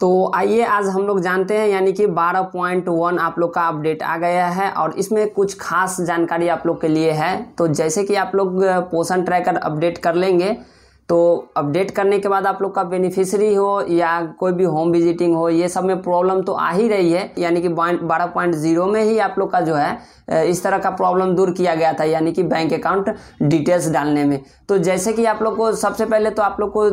तो आइए आज हम लोग जानते हैं यानी कि 12.1 आप लोग का अपडेट आ गया है और इसमें कुछ खास जानकारी आप लोग के लिए है तो जैसे कि आप लोग पोषण ट्रैकर अपडेट कर लेंगे तो अपडेट करने के बाद आप लोग का बेनिफिशरी हो या कोई भी होम विजिटिंग हो ये सब में प्रॉब्लम तो आ ही रही है यानी कि बारह पॉइंट जीरो में ही आप लोग का जो है इस तरह का प्रॉब्लम दूर किया गया था यानी कि बैंक अकाउंट डिटेल्स डालने में तो जैसे कि आप लोग को सबसे पहले तो आप लोग को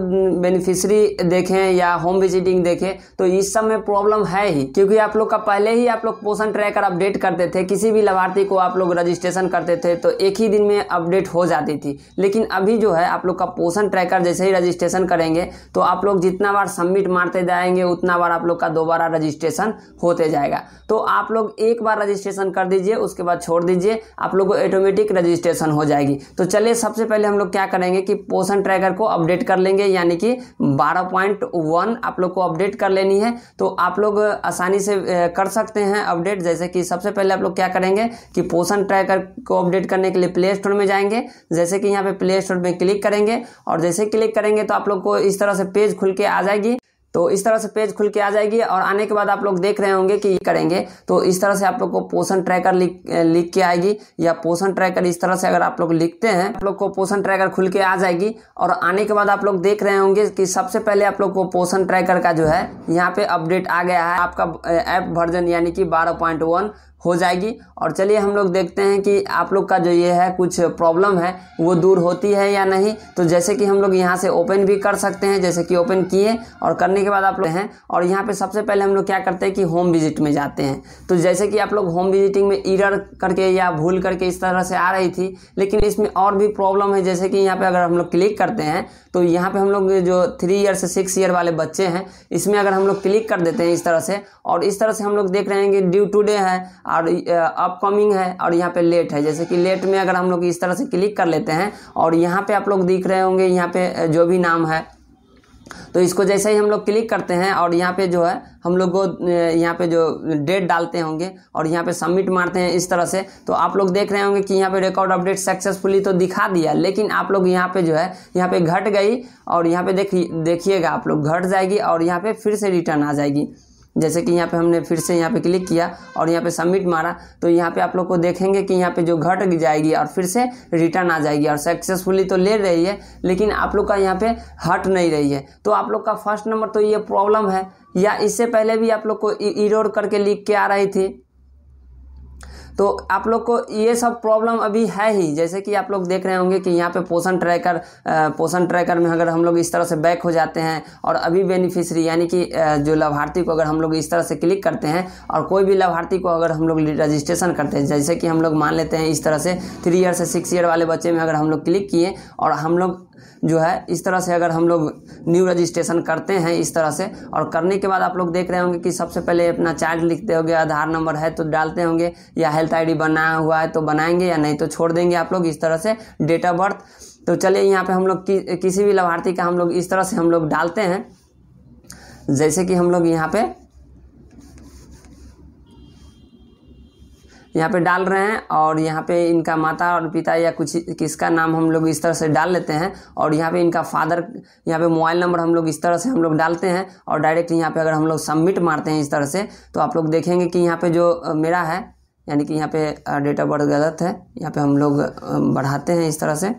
बेनिफिशरी देखें या होम विजिटिंग देखें तो इस सब में प्रॉब्लम है ही क्योंकि आप लोग का पहले ही आप लोग पोषण ट्रैकर अपडेट करते थे किसी भी लाभार्थी को आप लोग रजिस्ट्रेशन करते थे तो एक ही दिन में अपडेट हो जाती थी लेकिन अभी जो है आप लोग का पोषण ट्रैक जाएकर जैसे ही रजिस्ट्रेशन करेंगे तो आप लोग जितना बार सबमिट मारते जाएंगे उतना बार आप लोग का दोबारा रजिस्ट्रेशन होते जाएगा तो आप लोग एक बार रजिस्ट्रेशन कर दीजिए उसके बाद छोड़ दीजिए आप लोग को ऑटोमेटिक रजिस्ट्रेशन हो जाएगी तो चलिए सबसे पहले हम लोग क्या करेंगे कि पोषण ट्रैकर को अपडेट कर लेंगे यानी कि बारह आप लोग को अपडेट कर लेनी है तो आप लोग आसानी से कर सकते हैं अपडेट जैसे कि सबसे पहले आप लोग क्या करेंगे कि पोषण ट्रैकर को अपडेट करने के लिए प्ले स्टोर में जाएंगे जैसे कि यहाँ पे प्ले स्टोर में क्लिक करेंगे और जैसे जैसे क्लिक करेंगे तो आप लोग को इस तरह से पेज खुल के आ जाएगी तो इस तरह से पेज खुल के आ जाएगी और आने के बाद आप लोग देख रहे होंगे कि ये करेंगे तो इस तरह से आप लोग को पोषण ट्रैकर लिख के आएगी या पोषण ट्रैकर इस तरह से अगर आप लोग लिखते हैं आप लोग को पोषण ट्रैकर खुल के आ जाएगी और आने के बाद आप लोग देख रहे होंगे कि सबसे पहले आप लोग को पोषण ट्रैकर का जो है यहाँ पे अपडेट आ गया है आपका ऐप वर्जन यानी कि बारह हो जाएगी और चलिए हम लोग देखते हैं कि आप लोग का जो ये है कुछ प्रॉब्लम है वो दूर होती है या नहीं तो जैसे कि हम लोग यहाँ से ओपन भी कर सकते हैं जैसे कि ओपन किए और करने के बाद आप लोग हैं और यहाँ पे सबसे पहले हम लोग क्या करते हैं कि होम विजिट में जाते हैं तो जैसे कि आप लोग होम विजिटिंग में इरर करके या भूल करके इस तरह से आ रही थी लेकिन इसमें और भी प्रॉब्लम है जैसे कि यहाँ पर अगर हम लोग क्लिक करते हैं तो यहाँ पर हम लोग जो थ्री ईयर से सिक्स ईयर वाले बच्चे हैं इसमें अगर हम लोग क्लिक कर देते हैं इस तरह से और इस तरह से हम लोग देख रहे हैं कि ड्यू टू डे है और अपकमिंग है और यहाँ पे लेट है जैसे कि लेट में अगर हम लोग इस तरह से क्लिक कर लेते हैं और यहाँ पे आप लोग दिख रहे होंगे यहाँ पे जो भी नाम है तो इसको जैसे ही हम लोग क्लिक करते हैं और यहाँ पे जो है हम लोग को यहाँ पे जो डेट डालते होंगे और यहाँ पे सबमिट मारते हैं इस तरह से तो आप लोग देख रहे होंगे कि यहाँ पे रिकॉर्ड अपडेट सक्सेसफुली तो दिखा दिया लेकिन आप लोग यहाँ पे जो है यहाँ पे घट गई और यहाँ पे देखिएगा आप लोग घट जाएगी और यहाँ पे फिर से रिटर्न आ जाएगी जैसे कि यहाँ पे हमने फिर से यहाँ पे क्लिक किया और यहाँ पे सबमिट मारा तो यहाँ पे आप लोग को देखेंगे कि यहाँ पे जो घट जाएगी और फिर से रिटर्न आ जाएगी और सक्सेसफुली तो ले रही है लेकिन आप लोग का यहाँ पे हट नहीं रही है तो आप लोग का फर्स्ट नंबर तो ये प्रॉब्लम है या इससे पहले भी आप लोग को इरोड e- करके लिख के आ रही थी तो आप लोग को ये सब प्रॉब्लम अभी है ही जैसे कि आप लोग देख रहे होंगे कि यहाँ पे पोषण ट्रैकर पोषण ट्रैकर में अगर हम लोग इस तरह से बैक हो जाते हैं और अभी बेनिफिशरी यानी कि जो लाभार्थी को अगर हम लोग इस तरह से क्लिक करते हैं और कोई भी लाभार्थी को अगर हम लोग रजिस्ट्रेशन करते हैं जैसे कि हम लोग मान लेते हैं इस तरह से थ्री ईयर से सिक्स ईयर वाले बच्चे में अगर हम लोग क्लिक किए और हम लोग जो है इस तरह से अगर हम लोग न्यू रजिस्ट्रेशन करते हैं इस तरह से और करने के बाद आप लोग देख रहे होंगे कि सबसे पहले अपना चार्ज लिखते होंगे आधार नंबर है तो डालते होंगे या हेल्थ आईडी बनाया हुआ है तो बनाएंगे या नहीं तो छोड़ देंगे आप लोग इस तरह से डेट ऑफ बर्थ तो चलिए यहाँ पे हम लोग कि, किसी भी लाभार्थी का हम लोग इस तरह से हम लोग डालते हैं जैसे कि हम लोग यहाँ पे यहाँ पे डाल रहे हैं और यहाँ पे इनका माता और पिता या कुछ किसका नाम हम लोग इस तरह से डाल लेते हैं और यहाँ पे इनका फादर यहाँ पे मोबाइल नंबर हम लोग इस तरह से हम लोग डालते हैं और डायरेक्ट यहाँ पे अगर हम लोग सबमिट मारते हैं इस तरह से तो आप लोग देखेंगे कि यहाँ पे जो मेरा है यानी कि यहाँ पे डेट ऑफ बर्थ गलत है यहाँ पे हम लोग बढ़ाते हैं इस तरह से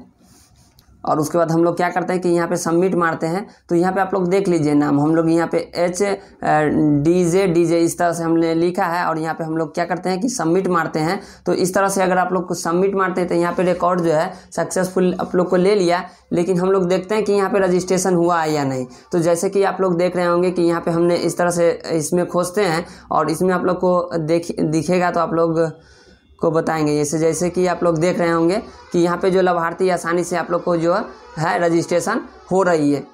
और उसके बाद हम लोग क्या करते हैं कि यहाँ पे सबमिट मारते हैं तो यहाँ पे आप लोग देख लीजिए नाम हम लोग यहाँ पे H D J D J इस तरह से हमने लिखा है और यहाँ पे हम लोग क्या करते हैं कि सबमिट मारते हैं तो इस तरह से अगर आप लोग को सबमिट मारते हैं तो यहाँ पे रिकॉर्ड जो है सक्सेसफुल आप लोग को ले लिया लेकिन हम लोग देखते हैं कि यहाँ पे रजिस्ट्रेशन हुआ है या नहीं तो जैसे कि आप लोग देख रहे होंगे कि यहाँ पे हमने इस तरह से इसमें खोजते हैं और इसमें आप लोग को देख दिखेगा तो आप लोग को बताएंगे जैसे जैसे कि आप लोग देख रहे होंगे कि यहाँ पे जो लाभार्थी आसानी से आप लोग को जो है रजिस्ट्रेशन हो रही है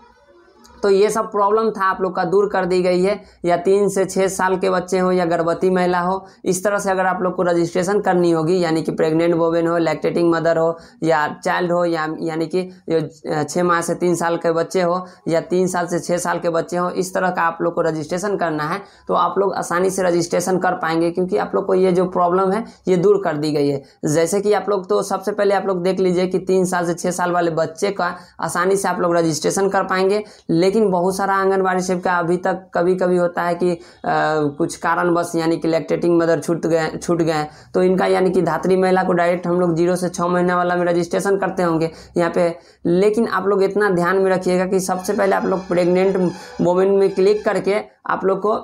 तो ये सब प्रॉब्लम था आप लोग का दूर कर दी गई है या तीन से छः साल के बच्चे हों या गर्भवती महिला हो इस तरह से अगर आप लोग को रजिस्ट्रेशन करनी होगी यानी कि प्रेग्नेंट वोमेन हो लैक्टेटिंग मदर हो या चाइल्ड हो या यानी कि छः माह से तीन साल के बच्चे हो या तीन साल से छः साल के बच्चे हो इस तरह का आप लोग को रजिस्ट्रेशन करना है तो आप लोग आसानी से रजिस्ट्रेशन कर पाएंगे क्योंकि आप लोग को ये जो प्रॉब्लम है ये दूर कर दी गई है जैसे कि आप लोग तो सबसे पहले आप लोग देख लीजिए कि तीन साल से छः साल वाले बच्चे का आसानी से आप लोग रजिस्ट्रेशन कर पाएंगे लेकिन लेकिन बहुत सारा आंगनबाड़ी सेविका अभी तक कभी कभी होता है कि आ, कुछ कारणवश यानी कि लैक्टेटिंग मदर छूट गए छूट गए तो इनका यानी कि धात्री महिला को डायरेक्ट हम लोग जीरो से छः महीने वाला में रजिस्ट्रेशन करते होंगे यहाँ पे लेकिन आप लोग इतना ध्यान में रखिएगा कि सबसे पहले आप लोग प्रेग्नेंट वोमेन में क्लिक करके आप लोग को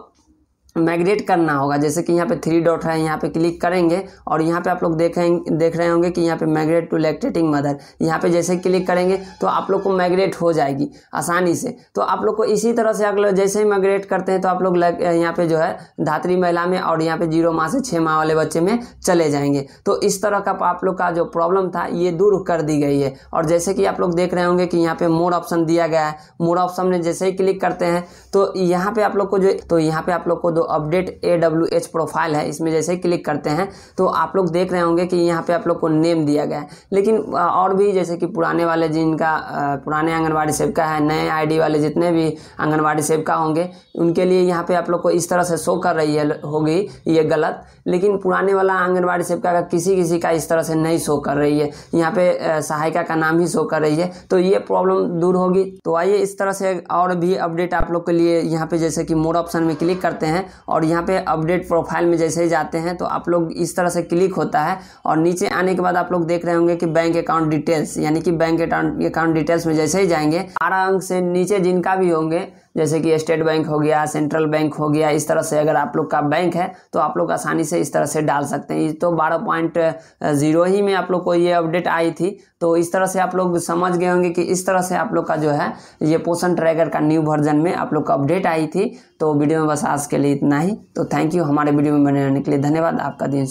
मैग्नेट करना होगा जैसे कि यहाँ पे थ्री डॉट है यहाँ पे क्लिक करेंगे और यहाँ पे आप लोग देखें देख रहे होंगे कि यहाँ पे मैग्नेट टू लैक्टेटिंग मदर यहाँ पे जैसे क्लिक करेंगे तो आप लोग को मैग्नेट हो जाएगी आसानी से तो आप लोग को इसी तरह से अगर जैसे ही मैग्नेट करते हैं तो आप लोग यहाँ पे जो है धात्री महिला में और यहाँ पे जीरो माह से छः माह वाले बच्चे में चले जाएंगे तो इस तरह का आप लोग का जो प्रॉब्लम था ये दूर कर दी गई है और जैसे कि आप लोग देख रहे होंगे कि यहाँ पे मोड ऑप्शन दिया गया है मोड ऑप्शन में जैसे ही क्लिक करते हैं तो यहाँ पे आप लोग को जो तो यहाँ पे आप लोग को दो update A W H profile है इसमें जैसे क्लिक करते हैं तो आप लोग देख रहे होंगे कि यहाँ पे आप लोग को नेम दिया गया है लेकिन और भी जैसे कि पुराने वाले जिनका पुराने आंगनबाड़ी सेविका है नए आईडी वाले जितने भी आंगनबाड़ी सेविका होंगे उनके लिए यहाँ पे आप लोग को इस तरह से शो कर रही है होगी ये गलत लेकिन पुराने वाला आंगनबाड़ी सेविका का किसी किसी का इस तरह से नहीं शो कर रही है यहाँ पे सहायिका का नाम ही शो कर रही है तो ये प्रॉब्लम दूर होगी तो आइए इस तरह से और भी अपडेट आप लोग के लिए यहाँ पे जैसे कि मोर ऑप्शन में क्लिक करते हैं और यहाँ पे अपडेट प्रोफाइल में जैसे ही जाते हैं तो आप लोग इस तरह से क्लिक होता है और नीचे आने के बाद आप लोग देख रहे होंगे कि बैंक अकाउंट डिटेल्स यानी कि बैंक अकाउंट डिटेल्स में जैसे ही जाएंगे आराम अंक से नीचे जिनका भी होंगे जैसे कि स्टेट बैंक हो गया सेंट्रल बैंक हो गया इस तरह से अगर आप लोग का बैंक है तो आप लोग आसानी से इस तरह से डाल सकते हैं तो बारह पॉइंट ज़ीरो ही में आप लोग को ये अपडेट आई थी तो इस तरह से आप लोग समझ गए होंगे कि इस तरह से आप लोग का जो है ये पोषण ट्रैकर का न्यू वर्जन में आप लोग का अपडेट आई थी तो वीडियो में बस आज के लिए इतना ही तो थैंक यू हमारे वीडियो में बने रहने के लिए धन्यवाद आपका दिन